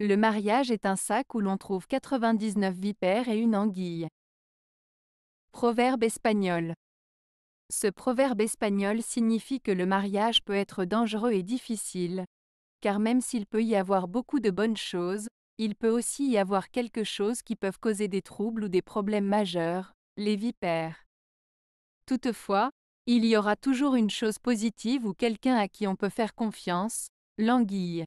Le mariage est un sac où l'on trouve 99 vipères et une anguille. Proverbe espagnol. Ce proverbe espagnol signifie que le mariage peut être dangereux et difficile. Car même s'il peut y avoir beaucoup de bonnes choses, il peut aussi y avoir quelque chose qui peut causer des troubles ou des problèmes majeurs, les vipères. Toutefois, il y aura toujours une chose positive ou quelqu'un à qui on peut faire confiance, l'anguille.